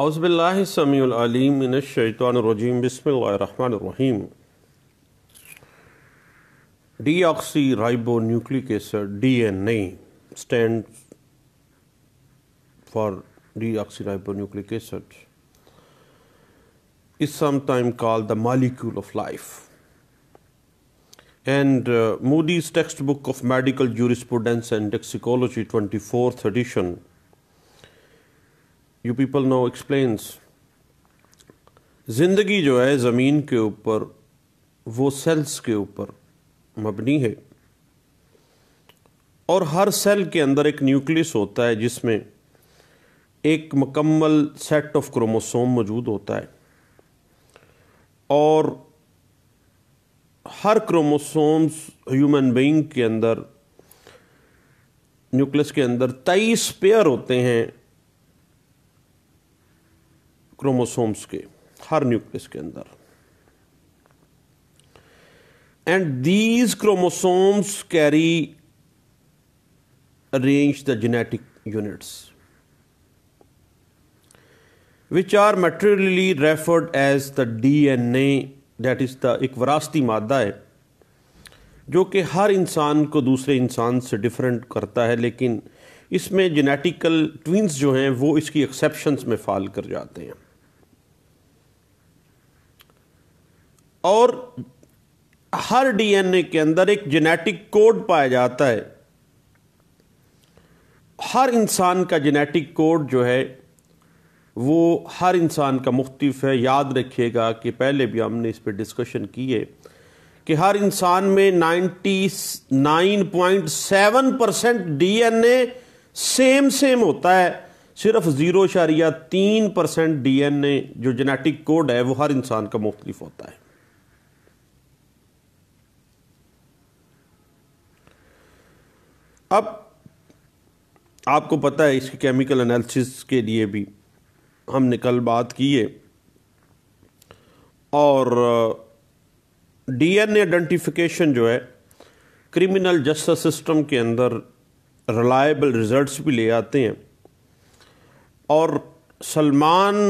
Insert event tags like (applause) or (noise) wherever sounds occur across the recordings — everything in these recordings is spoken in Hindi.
Bismillahirrahmanirrahim. Deoxyribonucleic acid DNA stands for deoxyribonucleic acid is sometimes called the molecule of life. And uh, Moody's textbook of medical jurisprudence and Toxicology, 24th edition you people know explains ज़िंदगी जो है ज़मीन के ऊपर वो सेल्स के ऊपर मबनी है और हर सेल के अंदर एक न्यूक्लियस होता है जिसमें एक मकम्मल सेट ऑफ क्रोमोसोम मौजूद होता है और हर क्रोमोसोम्स ह्यूमन बीइंग के अंदर न्यूक्लियस के अंदर तेईस पेयर होते हैं क्रोमोसोम्स के हर न्यूक्लियस के अंदर and these chromosomes carry arrange the genetic units, which are materially referred as the DNA, that is the एक वरासती मादा है जो कि हर इंसान को दूसरे इंसान से डिफरेंट करता है लेकिन इसमें जेनेटिकल ट्वींस जो हैं वो इसकी एक्सेप्शंस में फाल कर जाते हैं और हर डीएनए के अंदर एक जेनेटिक कोड पाया जाता है हर इंसान का जेनेटिक कोड जो है वो हर इंसान का मुख्तफ है याद रखिएगा कि पहले भी हमने इस पर डिस्कशन की है कि हर इंसान में 99.7 परसेंट डी सेम सेम होता है सिर्फ ज़ीरो शारिया तीन परसेंट डी जो जेनेटिक कोड है वो हर इंसान का मुख्तलिफ होता है अब आपको पता है इसकी केमिकल एनालिसिस के लिए भी हमने कल बात की है और डीएनए uh, आइडेंटिफिकेशन जो है क्रिमिनल जस्टिस सिस्टम के अंदर रिलायबल रिजल्ट्स भी ले आते हैं और Salman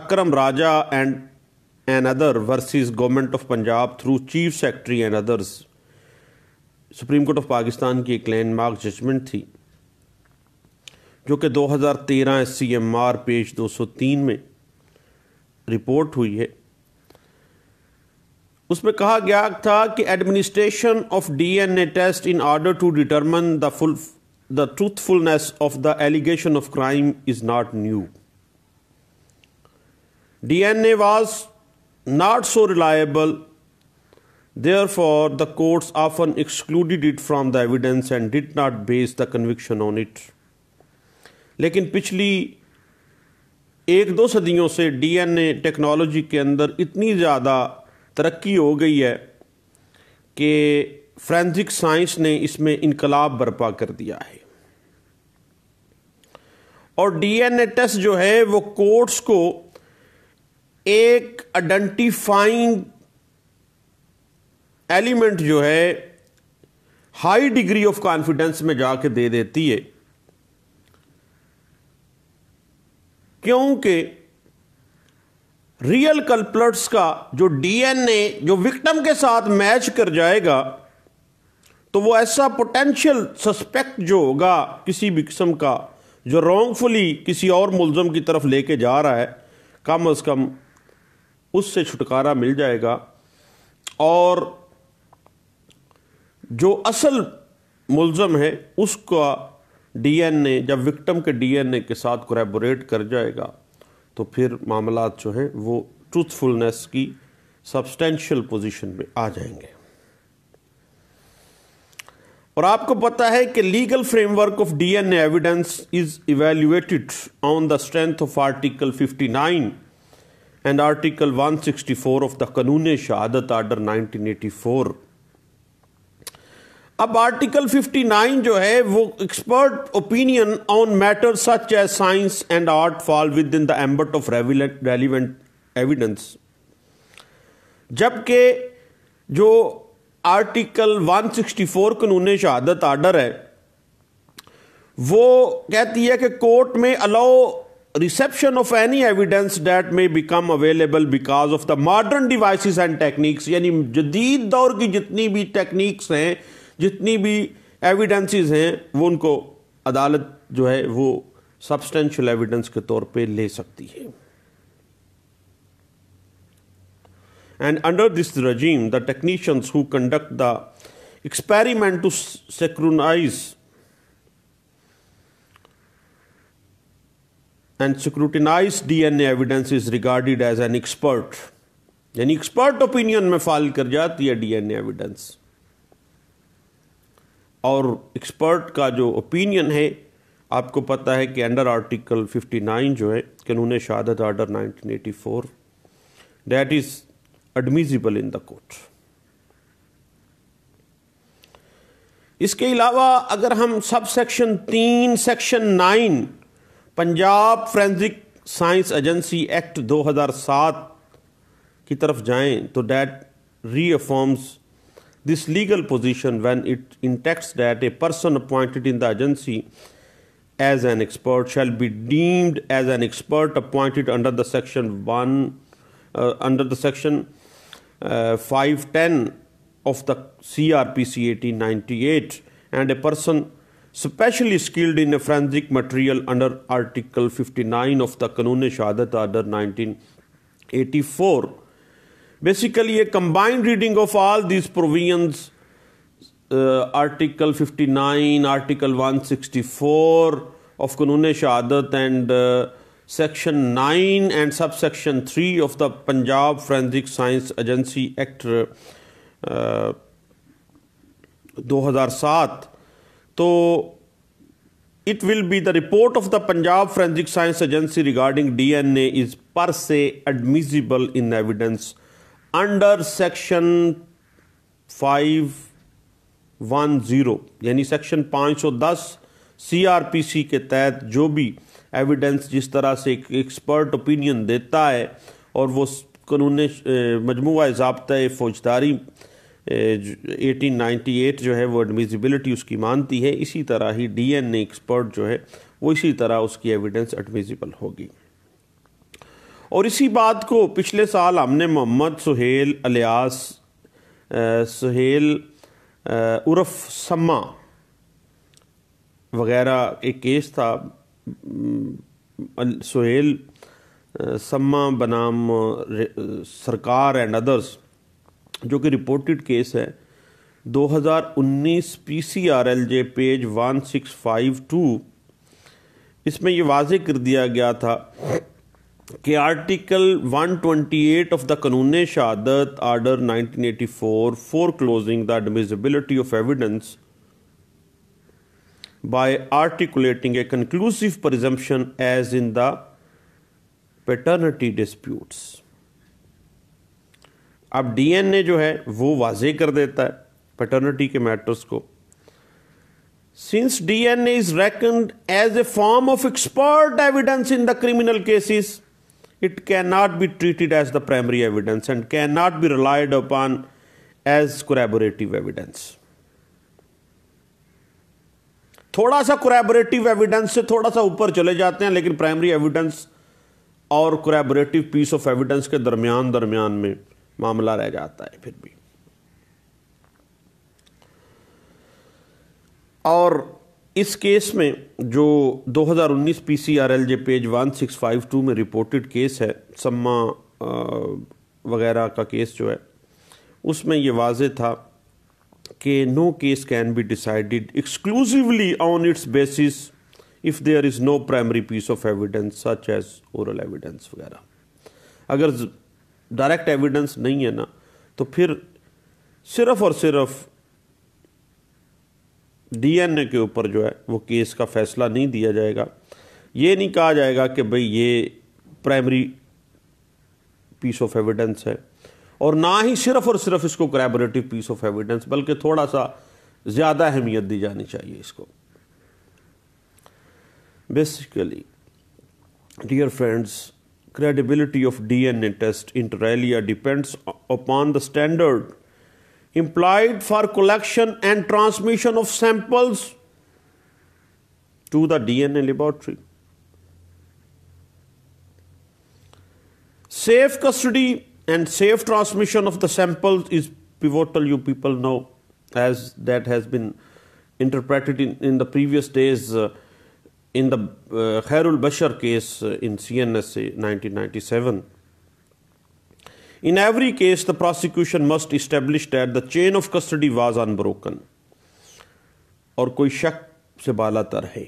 Akram Raja and another versus government of Punjab through chief secretary and others supreme court of Pakistan की एक लैंडमार्क जजमेंट थी जो कि 2013 सीएमआर पेज 203 में रिपोर्ट हुई है उसमें कहा गया था कि administration of DNA test in order to determine the full the truthfulness of the allegation of crime is not new DNA was not so reliable Therefore, the courts often excluded it from the evidence and did not base the conviction on it. लेकिन पिछली एक दो सदियों से डीएनए टेक्नोलॉजी के अंदर इतनी ज़्यादा तरक्की हो गई है कि फ्रेंसिक साइंस ने इसमें इनकलाब बर्पा कर दिया है और डीएनए टेस्ट जो है वो कोर्ट्स को एक आइडेंटिफाइंग एलिमेंट जो है हाई डिग्री ऑफ कॉन्फिडेंस में जाके दे देती है क्योंकि रियल कल्पलट्स का जो डीएनए जो विक्टम के साथ मैच कर जाएगा तो वो ऐसा पोटेंशियल सस्पेक्ट जो होगा किसी भी किस्म का जो रॉन्गफुली किसी और मुलजम की तरफ लेके जा रहा है कम अज़ कम उससे छुटकारा मिल जाएगा और जो असल मुलज़म है उसका डीएनए जब विक्टम के डीएनए के साथ कोरेबोरेट कर जाएगा तो फिर मामला जो हैं वो ट्रूथफुलनेस की सब्सटेंशियल पोजीशन में आ जाएंगे और आपको पता है कि legal framework of DNA evidence is evaluated on the strength of article 59 and article 164 of the Qanun Shahadat order 1984 अब आर्टिकल 59 जो है वो expert opinion on matter such as science and art fall within the ambit of relevant evidence जबकि जो आर्टिकल 164 कानून शहादत आर्डर है वो कहती है कि कोर्ट में allow reception of any evidence that may become available because of the modern devices and techniques यानी जदीद दौर की जितनी भी टेक्निक्स हैं जितनी भी एविडेंसेस हैं वो उनको अदालत जो है वो सब्सटेंशियल एविडेंस के तौर पे ले सकती है and under this regime the technicians who conduct the experiment to synchronize and scrutinize DNA evidence is regarded as an expert यानी एक्सपर्ट ओपिनियन में फाइल कर जाती है डीएनए एविडेंस और एक्सपर्ट का जो ओपिनियन है आपको पता है कि अंडर आर्टिकल 59 जो है Qanun Shahadat order 1984 that is admissible in the court इसके अलावा अगर हम सब सेक्शन तीन section nine Punjab Forensic Science agency Act 2007 की तरफ जाएं तो that reaffirms this legal position when it intends that a person appointed in the agency as an expert shall be deemed as an expert appointed under the section 1 uh, under the section uh, 510 of the CRPC 1898 and a person specially skilled in a forensic material under article 59 of the Kanun-e Shahadat order 1984 basically ये combined reading of all these provisions article 59 article 164 of Qanun Shahadat and section nine and sub section three of the Punjab forensic science agency act दो हज़ार सात तो it will be the report of the Punjab forensic science agency regarding D N A is per se admissible in evidence under section five one zero यानी सेक्शन पाँच सौ दस सी आर पी सी के तहत जो भी एविडेंस जिस तरह से एक एक्सपर्ट ओपिनियन देता है और वो कानून मजमू जबता फौजदारी एटीन नाइन्टी एट जो है वो एडमिजिबिलिटी उसकी मानती है इसी तरह ही डी एन एक्सपर्ट जो है वो इसी तरह उसकी एविडेंस एडमिजिबल होगी और इसी बात को पिछले साल हमने मोहम्मद सुहेल अलियास सुहेल उर्फ सम्मा वगैरह एक केस था सुहेल सम्मा बनाम सरकार एंड अदर्स जो कि रिपोर्टेड केस है 2019 पीसीआरएलजे पेज 1652 इसमें ये वाज कर दिया गया था कि article 128 of the Qanun Shahadat order 1984 for closing the admissibility of evidence by articulating a conclusive presumption as in the paternity disputes अब डीएनए जो है वो वाजे कर देता है पेटर्निटी के मैटर्स को since DNA is reckoned as a form of expert evidence in the criminal cases it cannot be treated as the primary evidence and cannot be relied upon as corroborative evidence. थोड़ा सा कोरेबोरेटिव एविडेंस से थोड़ा सा ऊपर चले जाते हैं लेकिन प्राइमरी एविडेंस और कोरेबोरेटिव पीस ऑफ एविडेंस के दरमियान दरमियान में मामला रह जाता है फिर भी और इस केस में जो 2019 पीसीआरएल जे पेज 1652 में रिपोर्टेड केस है सम्मा वगैरह का केस जो है उसमें ये वाज था कि no case can be decided exclusively on its basis if there is no primary piece of evidence such as oral evidence वगैरह अगर डायरेक्ट एविडेंस नहीं है ना तो फिर सिर्फ और सिर्फ डीएनए के ऊपर जो है वो केस का फैसला नहीं दिया जाएगा ये नहीं कहा जाएगा कि भाई ये प्राइमरी पीस ऑफ एविडेंस है और ना ही सिर्फ और सिर्फ इसको क्रैबोरेटिव पीस ऑफ एविडेंस बल्कि थोड़ा सा ज़्यादा अहमियत दी जानी चाहिए इसको basically dear friends of D N A test inter alia depends upon the standard employed for collection and transmission of samples to the DNA laboratory. Safe custody and safe transmission of the samples is pivotal, you people know, as that has been interpreted in, in the previous days uh, in the uh, Khairul Bashar case uh, in CNSA 1997. In every case, the prosecution must establish that the chain of custody was unbroken or koi shak se बालातर है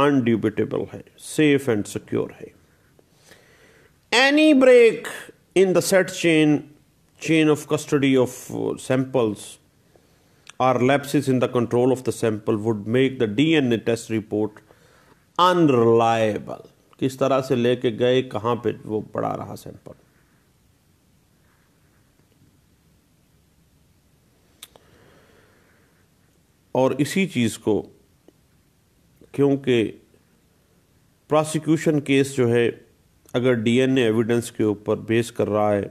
अनड्यूबिटेबल है सेफ एंड सिक्योर है any break in the set chain chain of custody of samples or lapses in the control of the sample would make the DNA test report unreliable. किस तरह से लेके गए कहाँ पे वो पड़ा रहा सैंपल और इसी चीज़ को क्योंकि प्रोसिक्यूशन केस जो है अगर डीएनए एविडेंस के ऊपर बेस कर रहा है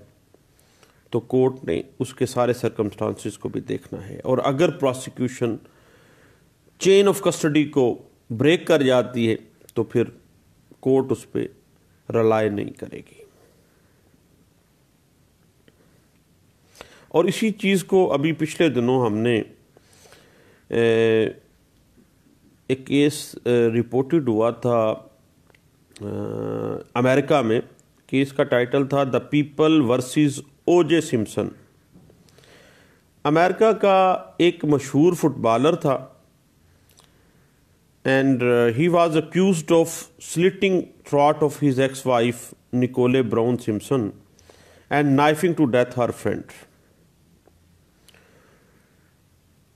तो कोर्ट ने उसके सारे सर्कमस्टांसिस को भी देखना है और अगर प्रोसिक्यूशन चेन ऑफ कस्टडी को ब्रेक कर जाती है तो फिर कोर्ट उस पर रलाय नहीं करेगी और इसी चीज़ को अभी पिछले दिनों हमने एक केस रिपोर्टेड हुआ था अमेरिका में केस का टाइटल था the people versus O J Simpson America का एक मशहूर फुटबॉलर था and he was accused of slitting throat of his ex wife Nicole Brown Simpson and knifing to death her friend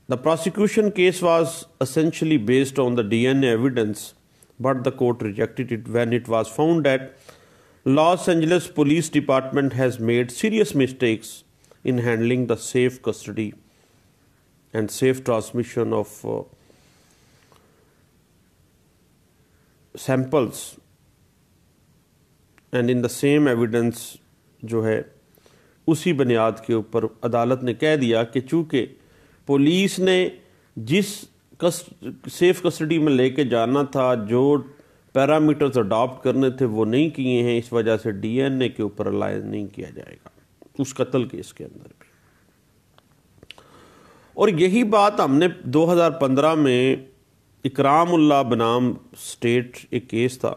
The prosecution case was essentially based on the DNA evidence, but the court rejected it when it was found that Los Angeles Police Department has made serious mistakes in handling the safe custody and safe transmission of uh, And in the same evidence, जो है उसी बुनियाद के ऊपर अदालत ने कह दिया कि चूँकि पुलिस ने जिस कस सेफ कस्टडी में लेके जाना था जो पैरामीटर्स अडॉप्ट करने थे वो नहीं किए हैं इस वजह से डीएनए के ऊपर अलायंस नहीं किया जाएगा उस कत्ल केस के अंदर भी और यही बात हमने 2015 में इकरामुल्ला बनाम स्टेट एक केस था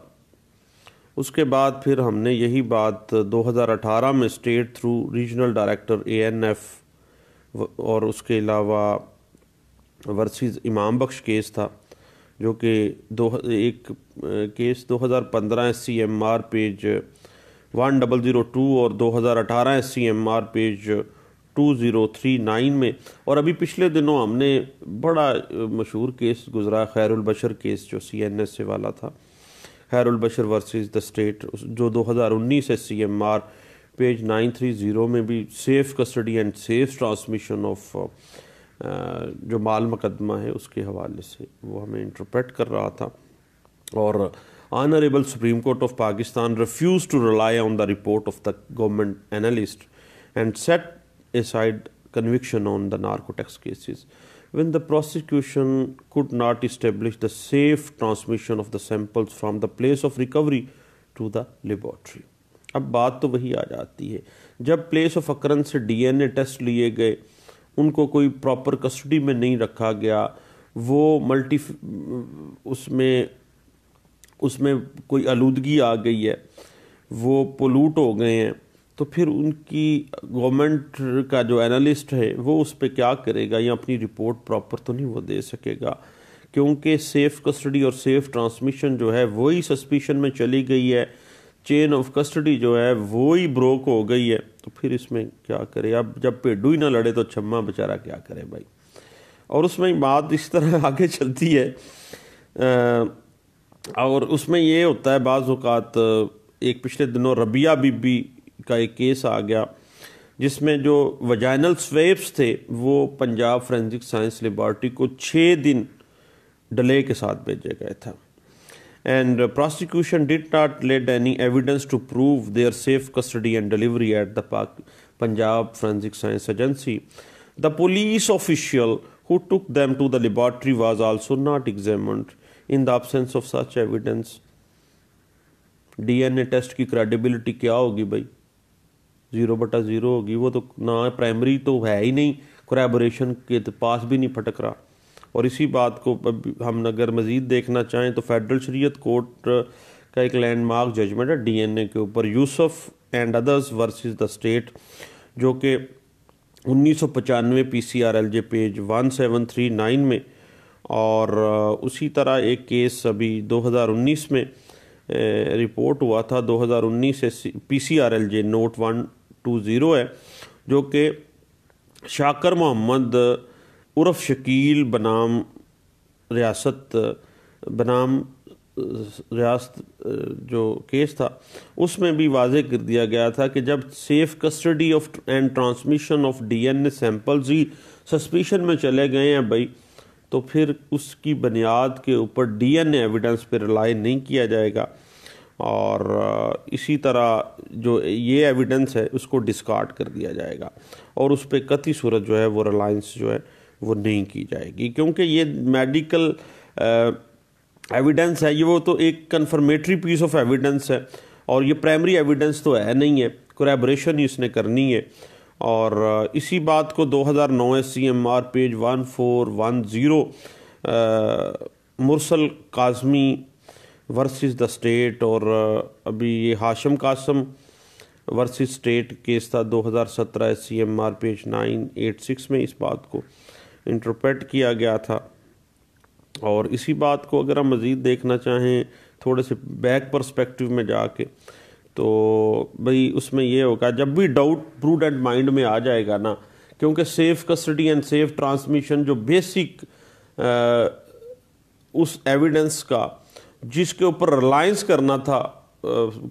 उसके बाद फिर हमने यही बात 2018 में state through regional director ANF और उसके अलावा वर्सेस इमाम बख्श केस था जो कि दो एक case 2015 C M R page one double zero two और 2018 C M R page two zero three nine में और अभी पिछले दिनों हमने बड़ा मशहूर केस गुजरा खैरुलबशर केस जो सी एन एस ए वाला था खैरबशर वर्सेस द स्टेट जो 2019 S C M R page nine three zero में भी safe custody and safe transmission of जो माल मुकदमा है उसके हवाले से वो हमें इंटरप्रेट कर रहा था और honourable supreme court of Pakistan refuse to rely on the report of the government analyst and set aside conviction on the narcotics cases when the prosecution could not establish the safe transmission of the samples from the place of recovery to the laboratory अब बात तो वही आ जाती है जब प्लेस ऑफ अकरेंस से डीएनए टेस्ट लिए गए उनको कोई प्रॉपर कस्टडी में नहीं रखा गया वो मल्टी उसमें उसमें कोई आलूदगी आ गई है वो पोलूट हो गए हैं तो फिर उनकी गवर्नमेंट का जो एनालिस्ट है वो उस पर क्या करेगा या अपनी रिपोर्ट प्रॉपर तो नहीं वो दे सकेगा क्योंकि सेफ़ कस्टडी और सेफ़ ट्रांसमिशन जो है वही सस्पिशन में चली गई है चेन ऑफ कस्टडी जो है वो ही ब्रोक हो गई है तो फिर इसमें क्या करे अब जब पेडू ही ना लड़े तो छम्मा बेचारा क्या करे भाई और उसमें बात इस तरह (laughs) आगे चलती है और उसमें ये होता है बाज़ अवत एक पिछले दिनों रबिया बीबी का एक केस आ गया जिसमें जो वजाइनल स्वेप्स थे वो पंजाब फ्रेंसिक साइंस लेबॉर्टरी को छः दिन डले के साथ भेजा गया था and uh, prosecution did not lead any evidence to prove their safe custody and delivery at the Pak- Punjab Forensic Science Agency. The police official who took them to the laboratory was also not examined in the absence of such evidence. DNA test credibility? Credibility क्या होगी भाई ज़ीरो zero ज़ीरो होगी वो तो ना प्राइमरी तो है ही नहीं कोरेबोरेशन के pass भी नहीं फटक और इसी बात को हम अगर मज़ीद देखना चाहें तो फेडरल शरीयत कोर्ट का एक लैंडमार्क जजमेंट है डीएनए के ऊपर Yousuf and others versus the state जो कि उन्नीस सौ पचानवे P C R L J page one seven three nine में और उसी तरह एक केस अभी 2019 में रिपोर्ट हुआ था 2019 से P C R L J note one two zero है जो कि शाकर मोहम्मद उर्फ शकील बनाम रियासत बनाम रियासत जो केस था उसमें भी वाज कर दिया गया था कि जब safe custody of and transmission of DNA samples ही सस्पिशन में चले गए हैं भाई तो फिर उसकी बुनियाद के ऊपर डीएनए एविडेंस पर रिलाई नहीं किया जाएगा और इसी तरह जो ये एविडेंस है उसको डिस्कार्ड कर दिया जाएगा और उस पर कति सूरत जो है वो रिलायंस जो है वो नहीं की जाएगी क्योंकि ये मेडिकल एविडेंस uh, है ये वो तो एक कन्फर्मेटरी पीस ऑफ एविडेंस है और ये प्राइमरी एविडेंस तो है नहीं है कोलेबोरेशन ही उसने करनी है और uh, इसी बात को 2009 हज़ार C M R page one four one zero Mursal Kazmi versus the state और uh, अभी ये Hashim Qasim versus state case था 2017 हज़ार C M R page nine eight six में इस बात को इंटरप्रेट किया गया था और इसी बात को अगर हम मज़ीद देखना चाहें थोड़े से बैक परस्पेक्टिव में जाके तो भाई उसमें यह होगा जब भी डाउट प्रूड एंड माइंड में आ जाएगा ना क्योंकि safe custody and safe transmission जो बेसिक आ, उस एविडेंस का जिसके ऊपर रिलायंस करना था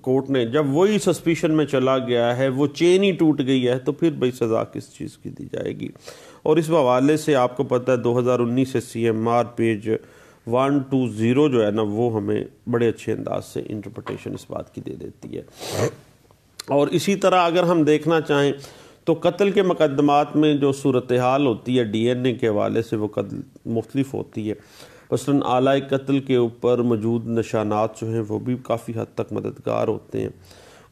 कोर्ट ने जब वही सस्पिशन में चला गया है वो चेन ही टूट गई है तो फिर भाई सज़ा किस चीज़ की दी जाएगी और इस हवाले से आपको पता है 2019 से C M R page one two zero जो है ना वो हमें बड़े अच्छे अंदाज से इंटरप्रटेशन इस बात की दे देती है और इसी तरह अगर हम देखना चाहें तो कत्ल के मुकदमात में जो सूरत हाल होती है डी एन ए के हवाले से वो कत्ल मुख्तफ होती है मसला आला कत्ल के ऊपर मौजूद निशानात जो हैं वो भी काफ़ी हद तक मददगार होते हैं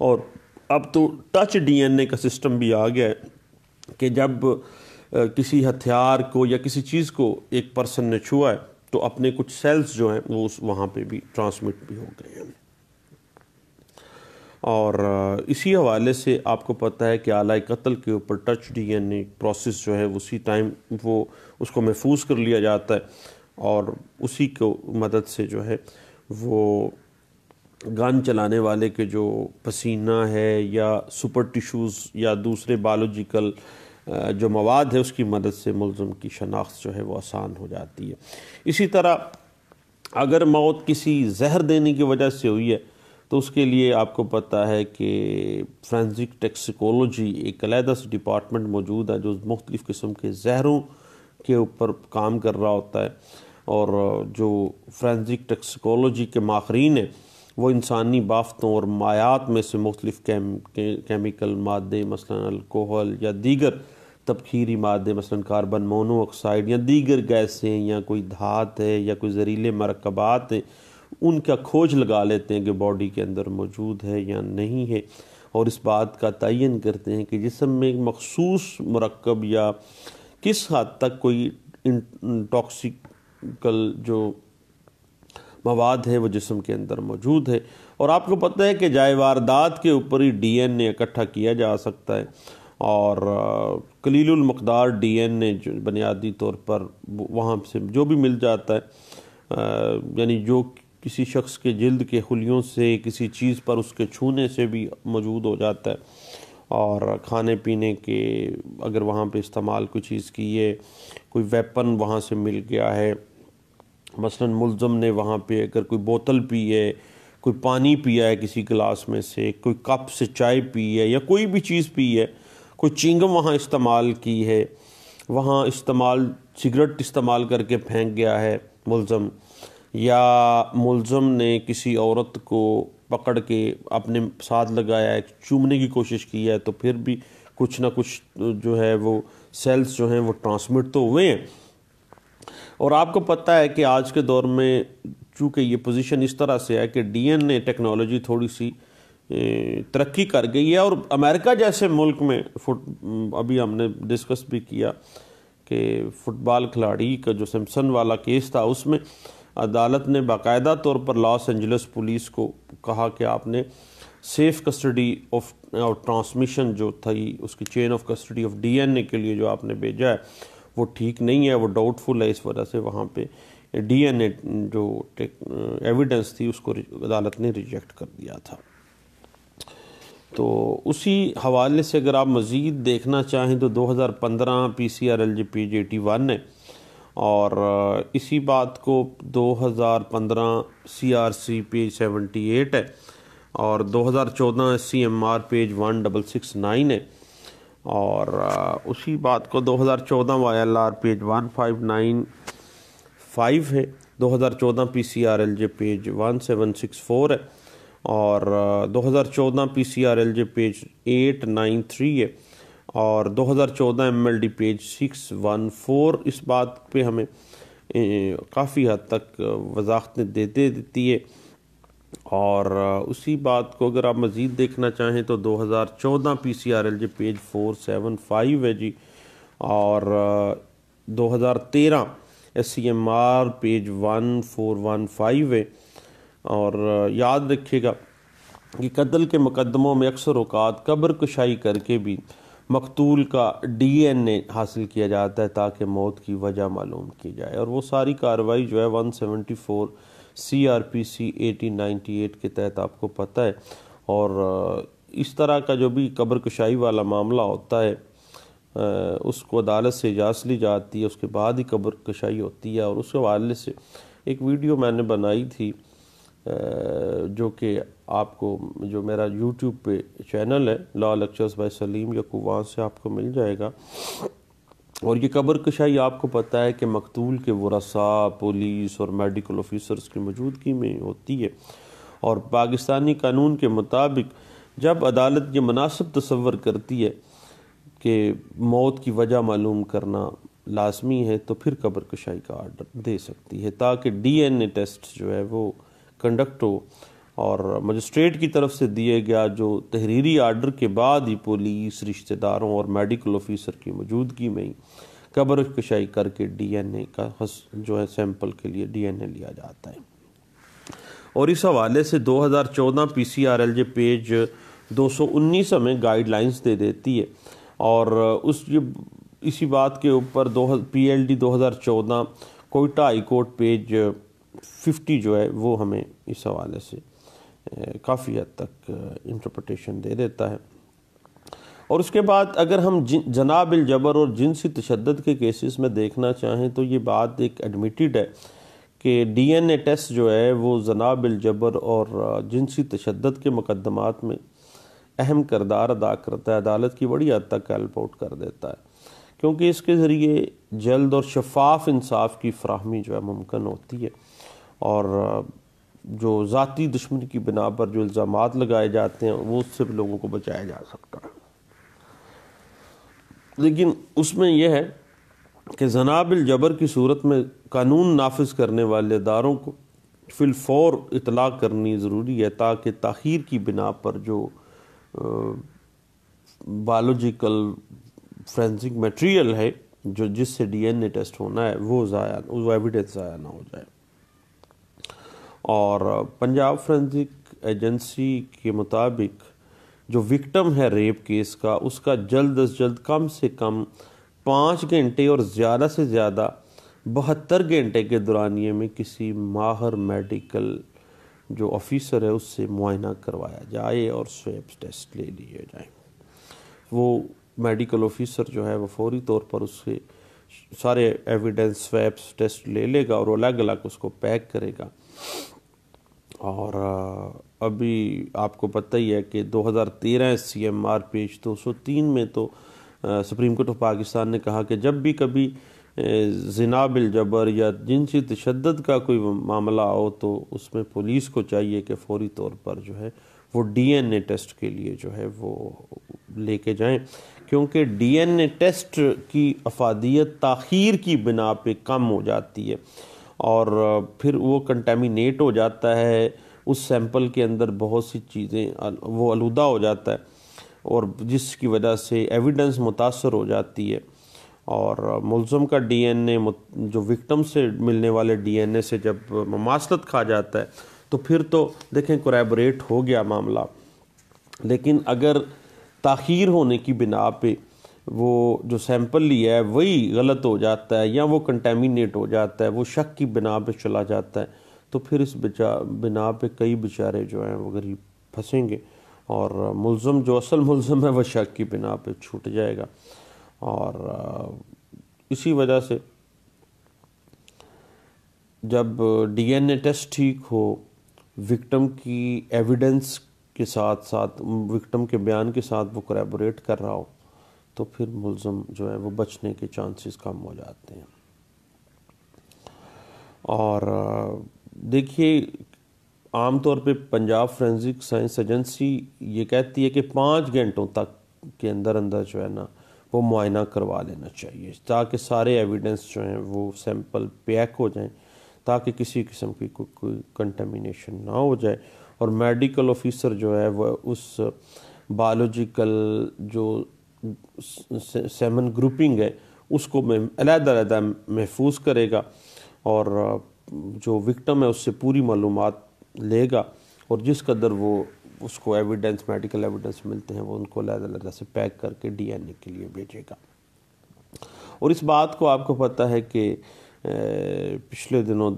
और अब तो टच डी एन ए का सिस्टम भी आ गया है कि जब किसी हथियार को या किसी चीज़ को एक पर्सन ने छुआ है तो अपने कुछ सेल्स जो हैं वो उस वहाँ पर भी ट्रांसमिट भी हो गए हैं और इसी हवाले से आपको पता है कि आला कत्ल के ऊपर टच डीएनए प्रोसेस जो है उसी टाइम वो उसको महफूज कर लिया जाता है और उसी को मदद से जो है वो गन चलाने वाले के जो पसीना है या सुपर टिश्यूज़ या दूसरे बायोलॉजिकल जो मवाद है उसकी मदद से मुलम की शनाख्त जो है वो आसान हो जाती है इसी तरह अगर मौत किसी जहर देने की वजह से हुई है तो उसके लिए आपको पता है कि फ्रेंसिक टेक्सिकोलॉजी एक अलहदा से डिपार्टमेंट मौजूद है जो मुख्तलिफ़ किस्म के जहरों के ऊपर काम कर रहा होता है और जो फ्रेंसिक टेक्सिकोलॉजी के माहरीन हैं वो इंसानी बाफ्तों और मायात में से मुख्तलिफ केम, के, केमिकल मादे मसला अल्कोहल या दीगर तबखीरी मादे मसला कार्बन मोनोऑक्साइड या दीगर गैसें या कोई धात है या कोई जहरीले मरकबात हैं उनका खोज लगा लेते हैं कि बॉडी के अंदर मौजूद है या नहीं है और इस बात का तयन करते हैं कि जिसम में मखसूस मरकब या किस हद तक कोई टॉक्सिकल जो मवाद है वो जिसम के अंदर मौजूद है और आपको पता है कि जाए वारदात के ऊपर ही डी एन ए इकट्ठा किया जा सकता है और कलीलमकदार डी एन ए बुनियादी तौर पर वहाँ से जो भी मिल जाता है यानी जो किसी शख्स के जल्द के खुलियों से किसी चीज़ पर उसके छूने से भी मौजूद हो जाता है और खाने पीने के अगर वहाँ पे इस्तेमाल कोई चीज़ की है कोई वेपन वहाँ से मिल गया है मसलन मुलज़म ने वहाँ पे अगर कोई बोतल पी है कोई पानी पिया है किसी गिलास में से कोई कप से चाय पी है या कोई भी चीज़ पी है कोई चिंगम वहाँ इस्तेमाल की है वहाँ इस्तेमाल सिगरेट इस्तेमाल करके फेंक गया है मुलज़म या मुलज़म ने किसी औरत को पकड़ के अपने साथ लगाया है चूमने की कोशिश की है तो फिर भी कुछ ना कुछ जो है वो सेल्स जो हैं वो ट्रांसमिट तो हुए हैं और आपको पता है कि आज के दौर में चूँकि ये पोजीशन इस तरह से है कि डीएनए टेक्नोलॉजी थोड़ी सी तरक्की कर गई है और अमेरिका जैसे मुल्क में फुट अभी हमने डिस्कस भी किया कि फुटबॉल खिलाड़ी का जो सैमसन वाला केस था उसमें अदालत ने बाकायदा तौर पर लॉस एंजल्स पुलिस को कहा कि आपने सेफ कस्टडी ऑफ ट्रांसमिशन जो थी उसकी chain of custody of DNA के लिए जो आपने भेजा है वो ठीक नहीं है वो डाउटफुल है इस वजह से वहाँ पे डीएनए जो एविडेंस थी उसको अदालत ने रिजेक्ट कर दिया था तो उसी हवाले से अगर आप मज़ीद देखना चाहें तो 2015 P C R L G eighty one है और इसी बात को 2015 C R C page seventy eight है और 2014 C M R page one double six nine है और उसी बात को 2014 वाई आर पेज 1595 है 2014 पीसीआरएलजे पेज 1764 है और 2014 पीसीआरएलजे पेज 893 है और 2014 एमएलडी पेज 614 इस बात पे हमें काफ़ी हद तक वजाहतें देते देती है और उसी बात को अगर आप मज़ीद देखना चाहें तो 2014 पीसीआरएल जी पेज 475 है जी और 2013 एससीएमआर पेज 1415 है और याद रखिएगा कि कत्ल के मुकदमों में अक्सर अवकात कब्र कशाई करके भी मकतूल का डीएनए हासिल किया जाता है ताकि मौत की वजह मालूम की जाए और वो सारी कार्रवाई जो है 174 C R P C eighteen ninety eight के तहत आपको पता है और इस तरह का जो भी कब्र कशाई वाला मामला होता है उसको अदालत से इजाज़ ली जाती है उसके बाद ही कब्र कशाई होती है और उसके हवाले से एक वीडियो मैंने बनाई थी जो कि आपको जो मेरा यूट्यूब पे चैनल है law lectures by Saleem Yaqub वहाँ से आपको मिल जाएगा और ये कब्र कशाई आपको पता है कि मकतूल के वसा पुलिस और मेडिकल ऑफिसर्स की मौजूदगी में होती है और पाकिस्तानी कानून के मुताबिक जब अदालत ये मुनासिब तस्वर करती है कि मौत की वजह मालूम करना लाजमी है तो फिर कब्र कशाई का आर्डर दे सकती है ताकि डी एन ए टेस्ट जो है वो कंडक्ट हो और मजिस्ट्रेट की तरफ से दिए गया जो तहरीरी आर्डर के बाद ही पुलिस रिश्तेदारों और मेडिकल ऑफिसर की मौजूदगी में ही कब्र कशाई करके डीएनए का हस जो है सैंपल के लिए डीएनए लिया जाता है और इस हवाले से 2014 पीसीआरएलजे पेज 219 हमें गाइडलाइंस दे देती है और उस इसी बात के ऊपर दो पी एल डी दो हज़ार चौदह कोयटा पेज फिफ्टी जो है वो हमें इस हवाले से काफ़ी हद तक इंटरप्रटेशन दे देता है और उसके बाद अगर हम जनाब जबर और जिनसी तशद के केसेस में देखना चाहें तो ये बात एक एडमिटेड है कि डीएनए टेस्ट जो है वो जनाब जबर और जिनसी तशद के मुकदमात में अहम करदार अदा करता है अदालत की बड़ी हद तक हेल्प आउट कर देता है क्योंकि इसके ज़रिए जल्द और शफाफ इंसाफ की फ्राहमी जो है मुमकिन होती है और जो ज़ाती दुश्मन की बिना पर जो इल्ज़ाम लगाए जाते हैं वो उससे भी लोगों को बचाया जा सकता है लेकिन उसमें यह है कि जनाबिल जबर की सूरत में कानून नाफज करने वाले दारों को फिलफौर इतला करनी ज़रूरी है ताकि तखीर की बिना पर जो बायोलॉजिकल फ्रेंसिक मटेरियल है जो जिससे डीएनए टेस्ट होना है वो ज़ाया वो एविडेंस ज़ाया ना हो जाए और पंजाब फ्रेंसिक एजेंसी के मुताबिक जो विक्टम है रेप केस का उसका जल्द अज जल्द कम से कम पाँच घंटे और ज़्यादा से ज़्यादा बहत्तर घंटे के दौरानिए में किसी माहर मेडिकल जो ऑफिसर है उससे मुआयना करवाया जाए और स्वेप टेस्ट ले लिए जाए वो मेडिकल ऑफिसर जो है वो फौरी तौर पर उसके सारे एविडेंस स्वेप्स टेस्ट ले लेगा और अलग अलग उसको पैक करेगा और अभी आपको पता ही है कि 2013 सी एम आर में तो सुप्रीम कोर्ट ऑफ पाकिस्तान ने कहा कि जब भी कभी जिनाबिल जबर या जिनसी तशद का कोई मामला हो तो उसमें पुलिस को चाहिए कि फौरी तौर पर जो है वो डीएनए टेस्ट के लिए जो है वो लेके जाएं क्योंकि डीएनए टेस्ट की अफादियत ताखीर की बिना पे कम हो जाती है और फिर वो कंटेमिनेट हो जाता है उस सैंपल के अंदर बहुत सी चीज़ें वो आलूदा हो जाता है और जिसकी वजह से एविडेंस मुतासर हो जाती है और मुलम का डीएनए जो विक्टम से मिलने वाले डीएनए से जब ममासलत खा जाता है तो फिर तो देखें कोरेबरेट हो गया मामला लेकिन अगर ताखीर होने की बिना पे वो जो सैंपल लिया है वही गलत हो जाता है या वो कंटेमिनेट हो जाता है वो शक की बिना पे चला जाता है तो फिर इस बिना पे कई बेचारे जो हैं वो गरीब फंसेंगे और मुलम जो असल मुलम है वह शक की बिना पे छूट जाएगा और इसी वजह से जब डीएनए टेस्ट ठीक हो विक्टम की एविडेंस के साथ साथ विक्टम के बयान के साथ वो करेबोरेट कर रहा हो तो फिर मुलम जो है वो बचने के चांसेस कम हो जाते हैं और देखिए आमतौर पे पंजाब फ्रेंसिक साइंस एजेंसी ये कहती है कि पाँच घंटों तक के अंदर अंदर जो है ना वो मुआयना करवा लेना चाहिए ताकि सारे एविडेंस जो हैं वो सैंपल पैक हो जाएं ताकि किसी किस्म की कोई कंटेमिनेशन ना हो जाए और मेडिकल ऑफिसर जो है वह उस बायोलॉजिकल जो सेवन ग्रुपिंग है उसको अलहदादा महफूज करेगा और जो विक्टम है उससे पूरी मालूम लेगा और जिस कदर वो उसको एविडेंस मेडिकल एविडेंस मिलते हैं वो उनको अलहदादा से पैक करके डीएनए के लिए भेजेगा और इस बात को आपको पता है कि पिछले दिनों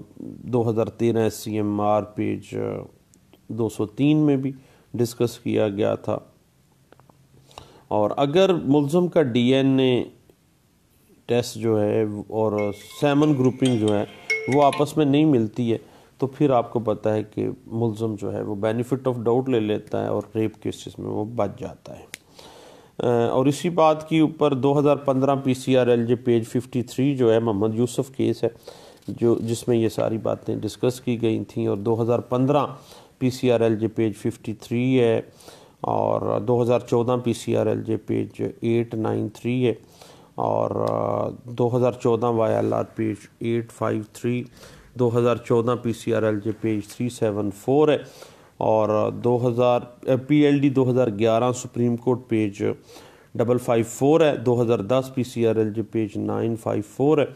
2013 सी एम आर पेज 203 में भी डिस्कस किया गया था और अगर मुलम का डीएनए टेस्ट जो है और सैमन ग्रुपिंग जो है वो आपस में नहीं मिलती है तो फिर आपको पता है कि मुलम जो है वो बेनिफिट ऑफ डाउट ले लेता है और रेप केसेस में वो बच जाता है और इसी बात के ऊपर 2015 पीसीआरएल जे पेज 53 जो है मोहम्मद यूसुफ केस है जो जिसमें ये सारी बातें डिस्कस की गई थी और 2015 पीसीआरएल जे पेज 53 है और 2014 पीसीआरएल जे पेज 893 है और 2014 वाईएलआर पेज 853 2014 पीसीआरएल जे पेज 374 है और 2000 PLD 2011 supreme court page double five four है 2010 पीसीआरएल जे पेज 954 है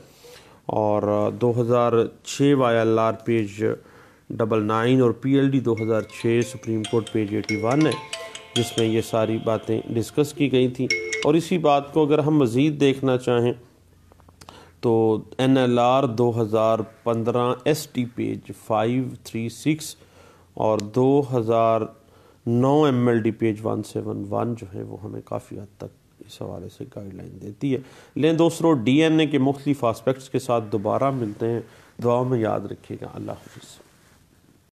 और 2006 वाईएलआर पेज डबल नाइन और PLD 2006 supreme court page eighty one है जिसमें ये सारी बातें डिस्कस की गई थी और इसी बात को अगर हम मज़ीद देखना चाहें तो एन एल आर दो हज़ार पंद्रह S T page five three six और दो हज़ार नौ M L D page one seven one जो है वो हमें काफ़ी हद तक इस हवाले से गाइडलाइन देती है लेकिन दोस्तों डी एन ए के मुख्तफ आस्पेक्ट्स के साथ दोबारा मिलते हैं दुआ में याद रखिएगा अल्लाह हाफिज़